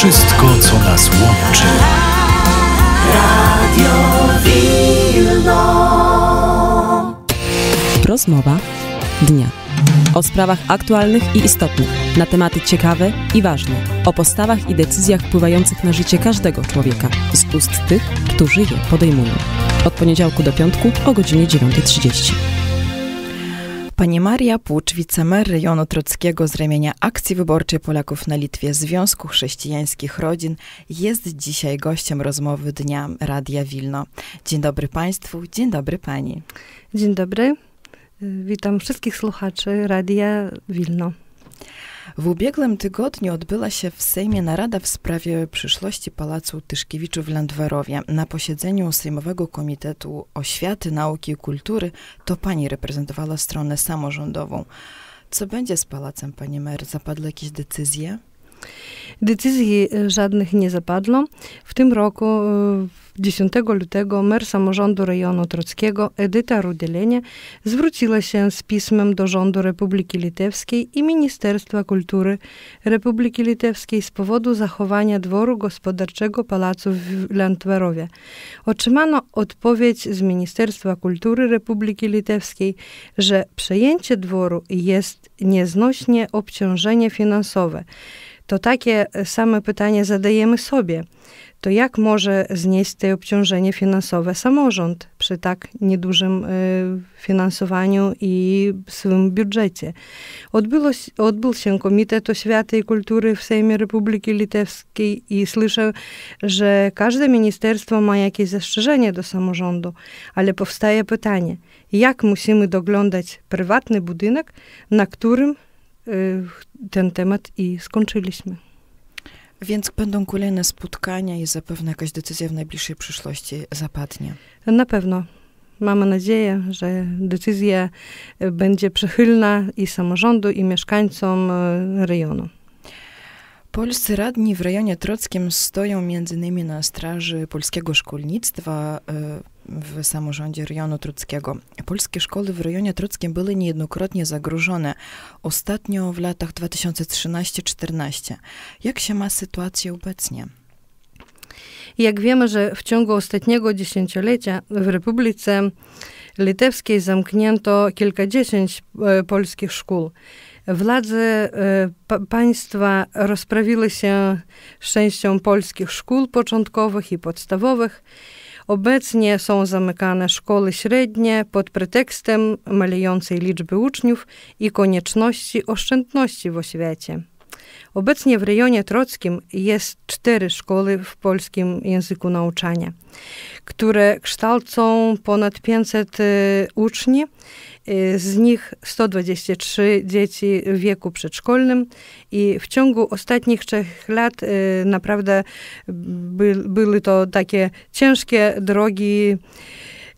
wszystko, co nas łączy. Radio Wilno. Rozmowa dnia. O sprawach aktualnych i istotnych, na tematy ciekawe i ważne, o postawach i decyzjach wpływających na życie każdego człowieka z ust tych, którzy je podejmują. Od poniedziałku do piątku o godzinie 9.30. Pani Maria Płucz, wicemer rejonu trockiego z ramienia Akcji Wyborczej Polaków na Litwie Związku Chrześcijańskich Rodzin jest dzisiaj gościem rozmowy Dnia Radia Wilno. Dzień dobry Państwu, dzień dobry Pani. Dzień dobry, witam wszystkich słuchaczy Radia Wilno. W ubiegłym tygodniu odbyła się w Sejmie narada w sprawie przyszłości Pałacu Tyszkiewiczu w Landwerowie. Na posiedzeniu Sejmowego Komitetu Oświaty, Nauki i Kultury to pani reprezentowała stronę samorządową. Co będzie z pałacem, pani mer? Zapadły jakieś decyzje? Decyzji e, żadnych nie zapadło. W tym roku e, 10 lutego mer samorządu rejonu trockiego Edyta Rudzielenie zwróciła się z pismem do rządu Republiki Litewskiej i Ministerstwa Kultury Republiki Litewskiej z powodu zachowania dworu gospodarczego Pałacu w Lentwerowie. Otrzymano odpowiedź z Ministerstwa Kultury Republiki Litewskiej, że przejęcie dworu jest nieznośnie obciążenie finansowe. To takie same pytanie zadajemy sobie to jak może znieść te obciążenie finansowe samorząd przy tak niedużym y, finansowaniu i swym budżecie? Odbyło, odbył się Komitet Oświaty i Kultury w Sejmie Republiki Litewskiej i słyszę, że każde ministerstwo ma jakieś zastrzeżenie do samorządu, ale powstaje pytanie, jak musimy doglądać prywatny budynek, na którym y, ten temat i skończyliśmy. Więc będą kolejne spotkania i zapewne jakaś decyzja w najbliższej przyszłości zapadnie. Na pewno. Mamy nadzieję, że decyzja e, będzie przychylna i samorządu, i mieszkańcom e, rejonu. Polscy radni w rejonie trockim stoją m.in. na straży polskiego szkolnictwa, e, w samorządzie rejonu truckiego. Polskie szkoły w rejonie truckim były niejednokrotnie zagrożone, ostatnio w latach 2013-14. Jak się ma sytuacja obecnie? Jak wiemy, że w ciągu ostatniego dziesięciolecia w Republice Litewskiej zamknięto kilkadziesiąt e, polskich szkół. Władze e, państwa rozprawiły się z częścią polskich szkół początkowych i podstawowych. Obecnie są zamykane szkoły średnie pod pretekstem malejącej liczby uczniów i konieczności oszczędności w oświecie. Obecnie w rejonie trockim jest cztery szkoły w polskim języku nauczania, które kształcą ponad 500 y, uczniów, y, z nich 123 dzieci w wieku przedszkolnym i w ciągu ostatnich trzech lat y, naprawdę by, były to takie ciężkie drogi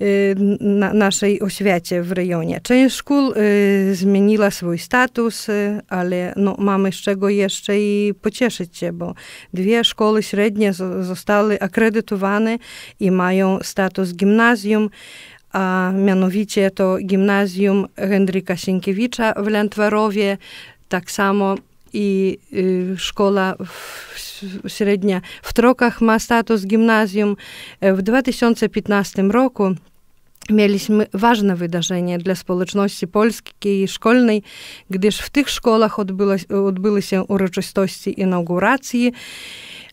Y, na naszej oświacie w rejonie. Część szkół y, zmieniła swój status, y, ale no, mamy z czego jeszcze i pocieszyć się, bo dwie szkoły średnie zostały akredytowane i mają status gimnazjum a mianowicie to gimnazjum Henryka Sienkiewicza w Lentwarowie, tak samo i y, szkoła średnia. W Trokach ma status gimnazjum. W 2015 roku Mieliśmy ważne wydarzenie dla społeczności polskiej szkolnej, gdyż w tych szkołach odbyło, odbyły się uroczystości inauguracji.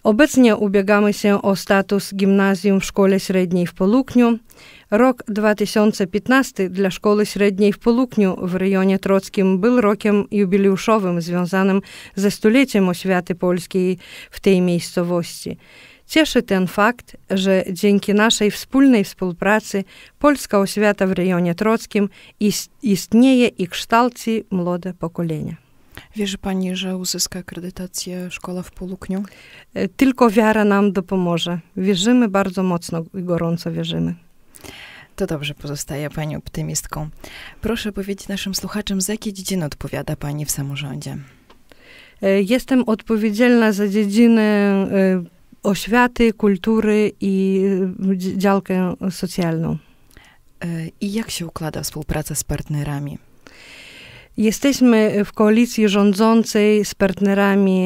Obecnie ubiegamy się o status gimnazjum w szkole średniej w Polukniu. Rok 2015 dla szkoły średniej w Polukniu w rejonie trockim był rokiem jubileuszowym związanym ze stuleciem oświaty polskiej w tej miejscowości. Cieszy ten fakt, że dzięki naszej wspólnej współpracy polska oświata w rejonie trockim istnieje i kształci młode pokolenia. Wierzy Pani, że uzyska akredytację szkoła w Polukniu? E, tylko wiara nam dopomoże. Wierzymy bardzo mocno i gorąco wierzymy. To dobrze, pozostaje Pani optymistką. Proszę powiedzieć naszym słuchaczom, za jakie dziedziny odpowiada Pani w samorządzie? E, jestem odpowiedzialna za dziedziny e, oświaty, kultury i działkę socjalną. I jak się układa współpraca z partnerami? Jesteśmy e, w koalicji rządzącej z partnerami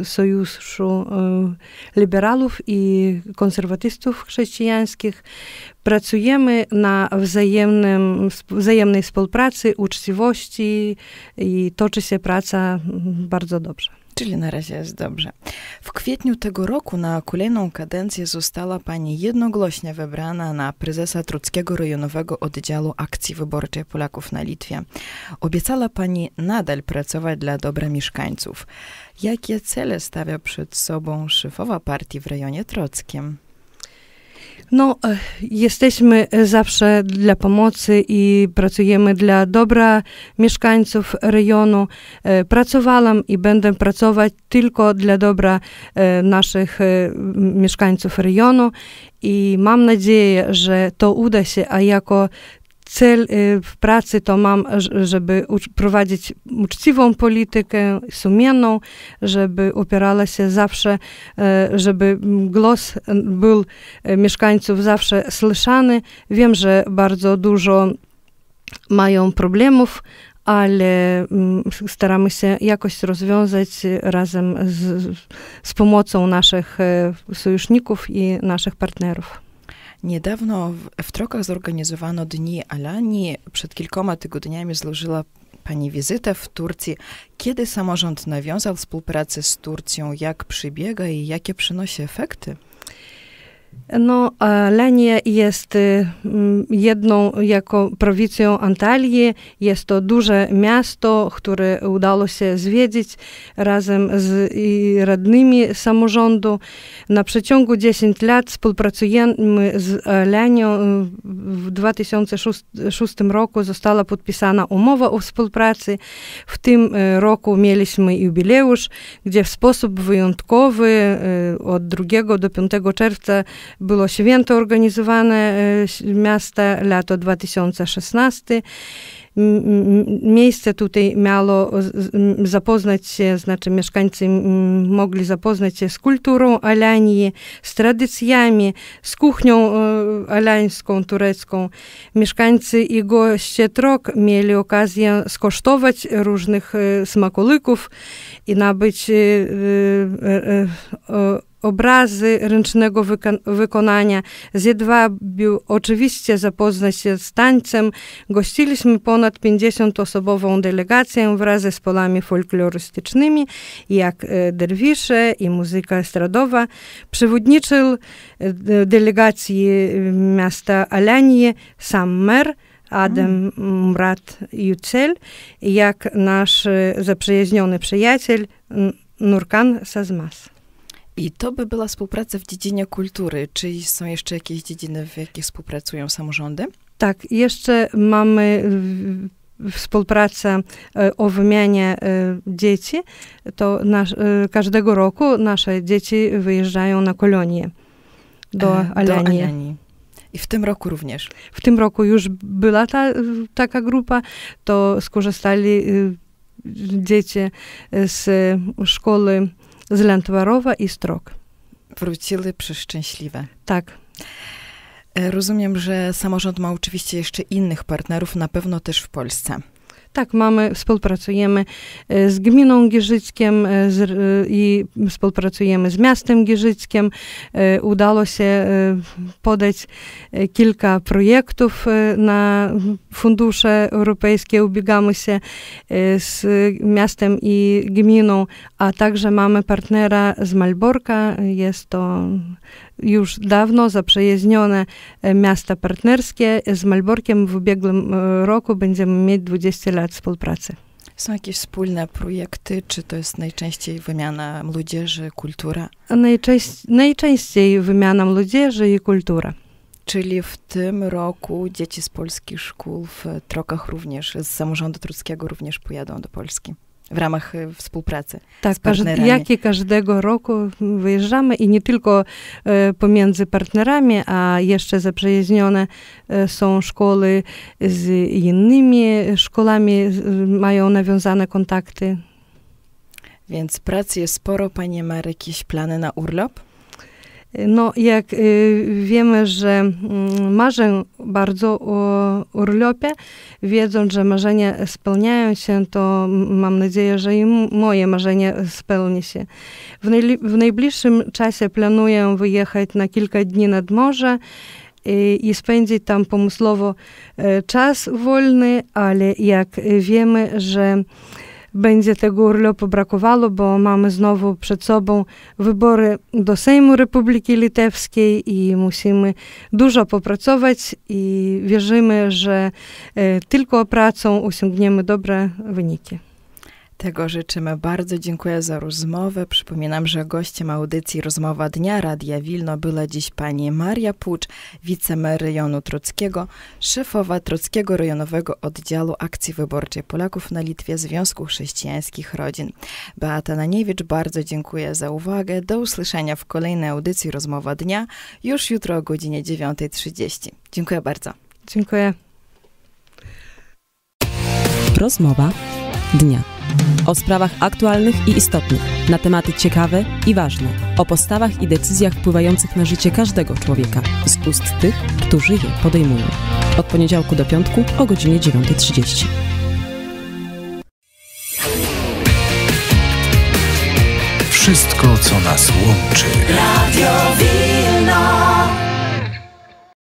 e, Sojuszu e, Liberalów i Konserwatystów Chrześcijańskich. Pracujemy na wzajemnym, wzajemnej współpracy, uczciwości i toczy się praca bardzo dobrze. Czyli na razie jest dobrze. W kwietniu tego roku na kolejną kadencję została pani jednogłośnie wybrana na prezesa Truckiego Rejonowego Oddziału Akcji Wyborczej Polaków na Litwie. Obiecała pani nadal pracować dla dobra mieszkańców. Jakie cele stawia przed sobą szefowa partii w rejonie trockim? No, eh, jesteśmy eh, zawsze dla pomocy i pracujemy dla dobra mieszkańców rejonu. Eh, Pracowałam i będę pracować tylko dla dobra naszych mieszkańców rejonu. i mam nadzieję, że to uda się, a jako cel y, w pracy to mam, żeby prowadzić uczciwą politykę, sumienną, żeby opierała się zawsze, y, żeby głos był y, mieszkańców zawsze słyszany. Wiem, że bardzo dużo mają problemów, ale mm, staramy się jakoś rozwiązać razem z, z pomocą naszych sojuszników i naszych partnerów. Niedawno w, w Trokach zorganizowano Dni Alani. Przed kilkoma tygodniami złożyła Pani wizytę w Turcji. Kiedy samorząd nawiązał współpracę z Turcją? Jak przybiega i jakie przynosi efekty? No, e, Lenia jest y, jedną jako prowincją Antalii. Jest to duże miasto, które udało się zwiedzić razem z radnymi samorządu. Na przeciągu 10 lat współpracujemy z e, Lenią. W 2006 roku została podpisana umowa o współpracy. W tym e, roku mieliśmy jubileusz, gdzie w sposób wyjątkowy od 2 do 5 czerwca było święto organizowane y, miasta lato 2016 miejsce tutaj miało zapoznać się, znaczy mieszkańcy mogli zapoznać się z kulturą Alanii, z tradycjami, z kuchnią e, alańską, turecką. Mieszkańcy i goście Trok mieli okazję skosztować różnych e, smakołyków i nabyć e, obrazy ręcznego wykonania. Z jedwabiu oczywiście zapoznać się z tańcem. Gościliśmy ponad ponad 50-osobową delegację wraz z polami folklorystycznymi, jak e, derwisze i muzyka estradowa. Przewodniczył e, delegacji e, miasta Alanie sam mer Adam mm. Mrat Yücel, jak nasz zaprzyjaźniony przyjaciel Nurkan Sazmas. I to by była współpraca w dziedzinie kultury. Czy są jeszcze jakieś dziedziny, w jakich współpracują samorządy? Tak, jeszcze mamy współpracę e, o wymianie e, dzieci. To nasz, e, każdego roku nasze dzieci wyjeżdżają na kolonie do Alanii. Do I w tym roku również. W tym roku już była ta, taka grupa, to skorzystali dzieci z szkoły z Lentwarowa i Strok. Wrócili przeszczęśliwe. Tak. E, rozumiem, że samorząd ma oczywiście jeszcze innych partnerów, na pewno też w Polsce. Tak, mamy, współpracujemy e, z gminą Gierzyckiem e, z, i współpracujemy z miastem Gierzyckiem. Udało się podać kilka projektów na fundusze europejskie. Ubiegamy się z miastem i gminą, a także mamy partnera z Malborka. Jest to już dawno zaprzejeźnione e, miasta partnerskie. Z Malborkiem w ubiegłym e, roku będziemy mieć 20 lat współpracy. Są jakieś wspólne projekty, czy to jest najczęściej wymiana młodzieży, kultura? Najczęściej, najczęściej wymiana młodzieży i kultura. Czyli w tym roku dzieci z polskich szkół w Trokach również, z samorządu truckiego również pojadą do Polski w ramach y, współpracy. Tak, z partnerami. jakie każdego roku wyjeżdżamy i nie tylko e, pomiędzy partnerami, a jeszcze zaprzyjaźnione e, są szkoły z innymi szkołami, mają nawiązane kontakty. Więc pracy jest sporo. Panie ma jakieś plany na urlop? No, jak y, wiemy, że mm, marzę bardzo o urlopie, wiedząc, że marzenia spełniają się, to mam nadzieję, że i moje marzenie spełni się. W, w najbliższym czasie planuję wyjechać na kilka dni nad morze y, i spędzić tam pomysłowo e, czas wolny, ale jak wiemy, że będzie tego urlopu brakowało, bo mamy znowu przed sobą wybory do Sejmu Republiki Litewskiej i musimy dużo popracować i wierzymy, że e, tylko pracą osiągniemy dobre wyniki. Tego życzymy. Bardzo dziękuję za rozmowę. Przypominam, że gościem audycji Rozmowa Dnia Radia Wilno była dziś pani Maria Pucz, wicemer rejonu Trockiego, szefowa Trockiego Rejonowego Oddziału Akcji Wyborczej Polaków na Litwie Związku Chrześcijańskich Rodzin. Beata Naniewicz, bardzo dziękuję za uwagę. Do usłyszenia w kolejnej audycji Rozmowa Dnia już jutro o godzinie 9.30. Dziękuję bardzo. Dziękuję. Rozmowa Dnia. O sprawach aktualnych i istotnych, na tematy ciekawe i ważne, o postawach i decyzjach wpływających na życie każdego człowieka z ust tych, którzy je podejmują. Od poniedziałku do piątku o godzinie 9.30. Wszystko, co nas łączy. Radio